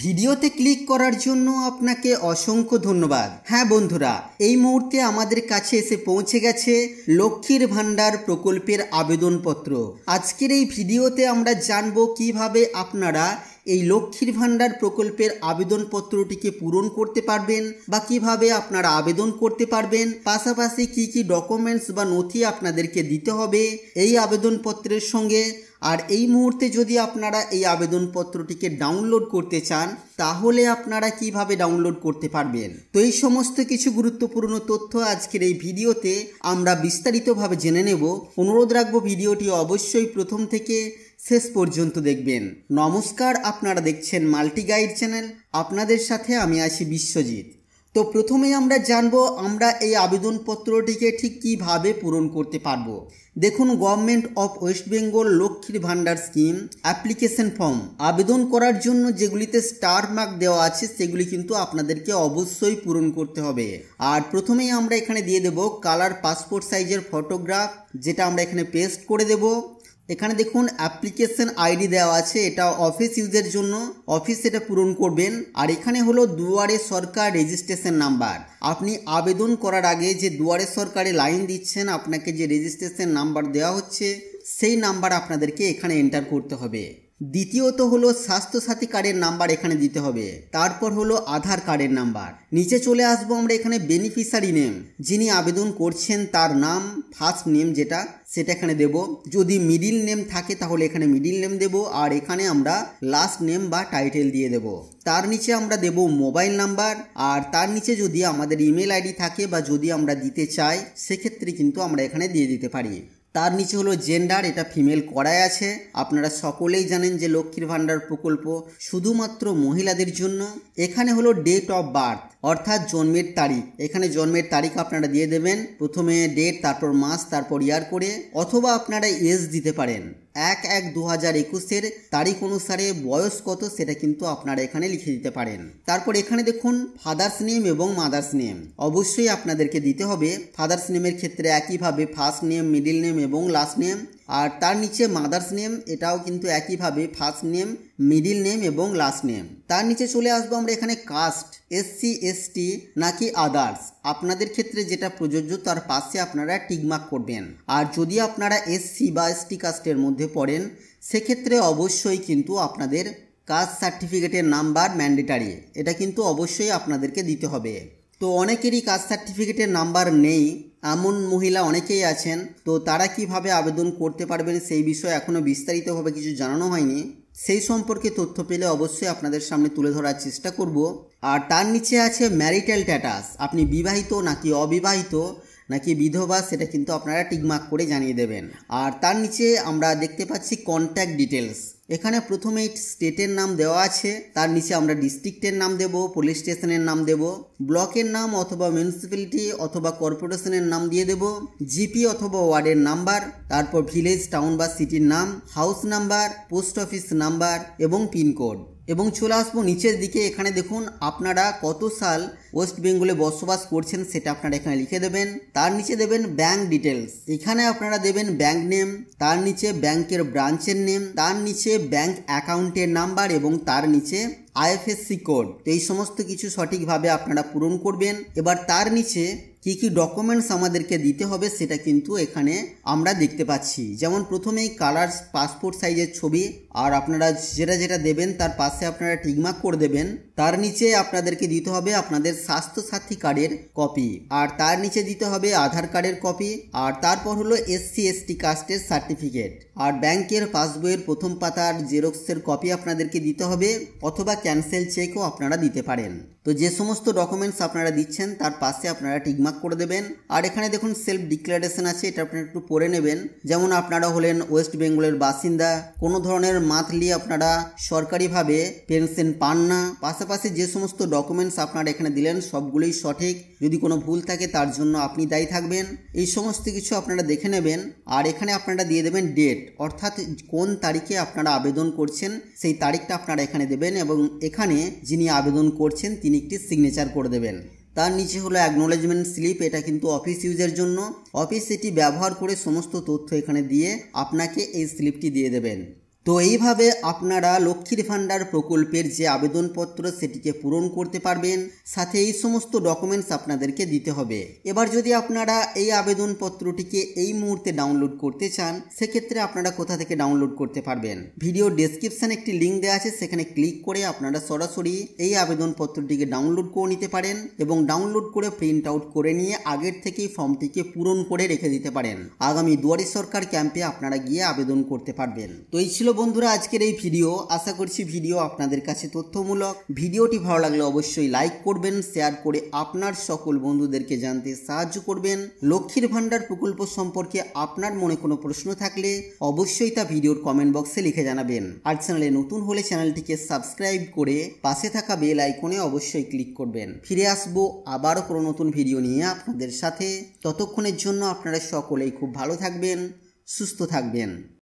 ভিডিওতে ক্লিক করার জন্য আপনাকে অসংখ্য ধন্যবাদ হ্যাঁ বন্ধুরা এই মুহূর্তে আমাদের কাছে এসে পৌঁছে গেছে লক্ষ্মীর ভান্ডার প্রকল্পের আবেদনপত্র আজকের এই ভিডিওতে আমরা জানব কিভাবে আপনারা এই লক্ষ্মীর ভাণ্ডার প্রকল্পের আবেদনপত্রটিকে পূরণ করতে পারবেন বা কিভাবে আপনারা আবেদন করতে পারবেন পাশাপাশি কি কি ডকুমেন্টস বা নথি আপনাদেরকে দিতে হবে এই আবেদনপত্রের সঙ্গে আর এই মুহূর্তে যদি আপনারা এই আবেদনপত্রটিকে ডাউনলোড করতে চান তাহলে আপনারা কিভাবে ডাউনলোড করতে পারবেন তো এই সমস্ত কিছু গুরুত্বপূর্ণ তথ্য আজকের এই ভিডিওতে আমরা বিস্তারিতভাবে জেনে নেব অনুরোধ রাখবো ভিডিওটি অবশ্যই প্রথম থেকে শেষ পর্যন্ত দেখবেন নমস্কার আপনারা দেখছেন মাল্টি গাইড চ্যানেল আপনাদের সাথে আমি আছি বিশ্বজিৎ তো প্রথমে আমরা জানব আমরা এই আবেদনপত্রটিকে ঠিক কিভাবে পূরণ করতে পারব দেখুন গভর্নমেন্ট অফ ওয়েস্ট বেঙ্গল লক্ষ্মীর ভাণ্ডার স্কিম অ্যাপ্লিকেশন ফর্ম আবেদন করার জন্য যেগুলিতে স্টার মার্ক দেওয়া আছে সেগুলি কিন্তু আপনাদেরকে অবশ্যই পূরণ করতে হবে আর প্রথমেই আমরা এখানে দিয়ে দেব কালার পাসপোর্ট সাইজের ফটোগ্রাফ যেটা আমরা এখানে পেস্ট করে দেব এখানে দেখুন অ্যাপ্লিকেশন আইডি দেওয়া আছে এটা অফিস ইউজের জন্য অফিস এটা পূরণ করবেন আর এখানে হলো দুয়ারে সরকার রেজিস্ট্রেশন নাম্বার আপনি আবেদন করার আগে যে দুয়ারে সরকারে লাইন দিচ্ছেন আপনাকে যে রেজিস্ট্রেশন নাম্বার দেওয়া হচ্ছে সেই নাম্বার আপনাদেরকে এখানে এন্টার করতে হবে দ্বিতীয়ত হলো স্বাস্থ্যসাথী কার্ডের নাম্বার এখানে দিতে হবে তারপর হলো আধার কার্ডের নাম্বার নিচে চলে আসবো আমরা এখানে বেনিফিশিয়ারি নেম যিনি আবেদন করছেন তার নাম ফার্স্ট নেম যেটা সেটা এখানে দেব যদি মিডিল নেম থাকে তাহলে এখানে মিডিল নেম দেব আর এখানে আমরা লাস্ট নেম বা টাইটেল দিয়ে দেব তার নিচে আমরা দেব মোবাইল নাম্বার আর তার নিচে যদি আমাদের ইমেল আইডি থাকে বা যদি আমরা দিতে চাই সেক্ষেত্রে কিন্তু আমরা এখানে দিয়ে দিতে পারি তার নিচে হলো জেন্ডার এটা ফিমেল করাই আছে আপনারা সকলেই জানেন যে লক্ষ্মীর ভাণ্ডার প্রকল্প শুধুমাত্র মহিলাদের জন্য এখানে হলো ডেট অফ বার্থ অর্থাৎ জন্মের তারিখ এখানে জন্মের তারিখ আপনারা দিয়ে দেবেন প্রথমে ডেট তারপর মাস তারপর ইয়ার করে অথবা আপনারা এজ দিতে পারেন এক এক দু হাজার একুশের তারিখ অনুসারে বয়স কত সেটা কিন্তু আপনারা এখানে লিখে দিতে পারেন তারপর এখানে দেখুন ফাদার্স নেম এবং মাদার্স নেম অবশ্যই আপনাদেরকে দিতে হবে ফাদার্স নেমের ক্ষেত্রে একইভাবে ফার্স্ট নেম মিডিল নেম এবং লাস্ট নেম আর তার নিচে মাদার্স নেম এটাও কিন্তু একইভাবে ফার্স্ট নেম মিডিল নেম এবং লাস্ট নেম তার নিচে চলে আসবো আমরা এখানে কাস্ট এসসি এসটি নাকি আদার্স আপনাদের ক্ষেত্রে যেটা প্রযোজ্য তার পাশে আপনারা টিকমার্ক করবেন আর যদি আপনারা এসসি বা এসটি কাস্টের মধ্যে পড়েন সেক্ষেত্রে অবশ্যই কিন্তু আপনাদের কাস্ট সার্টিফিকেটের নাম্বার ম্যান্ডেটারি এটা কিন্তু অবশ্যই আপনাদেরকে দিতে হবে তো অনেকেরই কাস্ট সার্টিফিকেটের নাম্বার নেই এমন মহিলা অনেকেই আছেন তো তারা কিভাবে আবেদন করতে পারবেন সেই বিষয়ে এখনও বিস্তারিতভাবে কিছু জানানো হয়নি সেই সম্পর্কে তথ্য পেলে অবশ্যই আপনাদের সামনে তুলে ধরার চেষ্টা করব আর তার নিচে আছে ম্যারিটাল স্ট্যাটাস আপনি বিবাহিত নাকি অবিবাহিত নাকি বিধবা সেটা কিন্তু আপনারা টিকমার্ক করে জানিয়ে দেবেন আর তার নিচে আমরা দেখতে পাচ্ছি কন্ট্যাক্ট ডিটেলস এখানে প্রথমেই স্টেটের নাম দেওয়া আছে তার নিচে আমরা ডিস্ট্রিক্টের নাম দেব পুলিশ স্টেশনের নাম দেব ব্লকের নাম অথবা মিউনিসিপ্যালিটি অথবা কর্পোরেশনের নাম দিয়ে দেব জিপি অথবা ওয়ার্ডের নাম্বার তারপর ভিলেজ টাউন বা সিটির নাম house number post office number এবং পিনকোড এবং চলে আসবো নিচের দিকে এখানে দেখুন আপনারা কত সাল ওয়েস্ট বেঙ্গলে বসবাস করছেন সেটা আপনারা এখানে লিখে দেবেন তার নিচে দেবেন ব্যাংক ডিটেলস এখানে আপনারা দেবেন ব্যাংক নেম তার নিচে ব্যাংকের ব্রাঞ্চের নেম তার নিচে ব্যাংক অ্যাকাউন্টের নাম্বার এবং তার নিচে আইএফএসসি কোড তো এই সমস্ত কিছু সঠিকভাবে আপনারা পূরণ করবেন এবার তার নিচে কি কি ডকুমেন্টস আমাদেরকে দিতে হবে সেটা কিন্তু এখানে আমরা দেখতে পাচ্ছি যেমন প্রথমেই কালার পাসপোর্ট সাইজের ছবি আর আপনারা যেটা যেটা দেবেন তার পাশে আপনারা টিকমার্ক করে দেবেন তার নিচে আপনাদেরকে দিতে হবে আপনাদের স্বাস্থ্যসাথী কার্ডের কপি আর তার নিচে দিতে হবে আধার কার্ডের কপি আর তারপর হলো এসসি এসটি কাস্টের সার্টিফিকেট আর ব্যাংকের পাসবইয়ের প্রথম পাতার জেরক্সের কপি আপনাদেরকে দিতে হবে অথবা ক্যান্সেল চেকও আপনারা দিতে পারেন তো যে সমস্ত ডকুমেন্টস আপনারা দিচ্ছেন তার পাশে আপনারা টিকমার্ক করে দেবেন আর এখানে দেখুন সেলফ ডিক্লারেশন আছে এটা আপনারা একটু পড়ে নেবেন যেমন আপনারা হলেন ওয়েস্ট বেঙ্গলের বাসিন্দা কোনো ধরনের মান্থলি আপনারা সরকারিভাবে পেনশন পান না পাশাপাশি যে সমস্ত ডকুমেন্টস আপনারা এখানে দিলেন সবগুলোই সঠিক যদি কোনো ভুল থাকে তার জন্য আপনি দায়ী থাকবেন এই সমস্ত কিছু আপনারা দেখে নেবেন আর এখানে আপনারা দিয়ে দেবেন ডেট অর্থাৎ কোন তারিখে আপনারা আবেদন করছেন সেই তারিখটা আপনারা এখানে দেবেন এবং এখানে যিনি আবেদন করছেন তিনি একটি সিগনেচার করে দেবেন তার নিচে হলো অ্যাকনোলেজমেন্ট স্লিপ এটা কিন্তু অফিস ইউজের জন্য অফিস এটি ব্যবহার করে সমস্ত তথ্য এখানে দিয়ে আপনাকে এই স্লিপটি দিয়ে দেবেন তো এইভাবে আপনারা লক্ষ্মীর ভাণ্ডার প্রকল্পের যে আবেদনপত্র সেটিকে পূরণ করতে পারবেন সাথে এই সমস্ত ডকুমেন্টস আপনাদেরকে দিতে হবে এবার যদি আপনারা এই আবেদনপত্রটিকে এই মুহূর্তে ডাউনলোড করতে চান সেক্ষেত্রে আপনারা কোথা থেকে ডাউনলোড করতে পারবেন ভিডিও ডেসক্রিপশানে একটি লিঙ্ক দেওয়া আছে সেখানে ক্লিক করে আপনারা সরাসরি এই আবেদনপত্রটিকে ডাউনলোড করে নিতে পারেন এবং ডাউনলোড করে প্রিন্ট আউট করে নিয়ে আগের থেকেই ফর্মটিকে পূরণ করে রেখে দিতে পারেন আগামী দুয়ারি সরকার ক্যাম্পে আপনারা গিয়ে আবেদন করতে পারবেন তো এই ছিল প্রিয় বন্ধুরা আজকের এই ভিডিও আশা করছি ভিডিও আপনাদের কাছে তথ্যমূলক ভিডিওটি ভালো লাগলে অবশ্যই লাইক করবেন শেয়ার করে আপনার সকল বন্ধুদেরকে জানতে সাহায্য করবেন লক্ষ্মীর ভাণ্ডার প্রকল্প সম্পর্কে আপনার মনে কোনো প্রশ্ন থাকলে অবশ্যই তা ভিডিওর কমেন্ট বক্সে লিখে জানাবেন আর চ্যানেলে নতুন হলে চ্যানেলটিকে সাবস্ক্রাইব করে পাশে থাকা বেল আইকনে অবশ্যই ক্লিক করবেন ফিরে আসবো আবারও কোনো নতুন ভিডিও নিয়ে আপনাদের সাথে ততক্ষণের জন্য আপনারা সকলেই খুব ভালো থাকবেন সুস্থ থাকবেন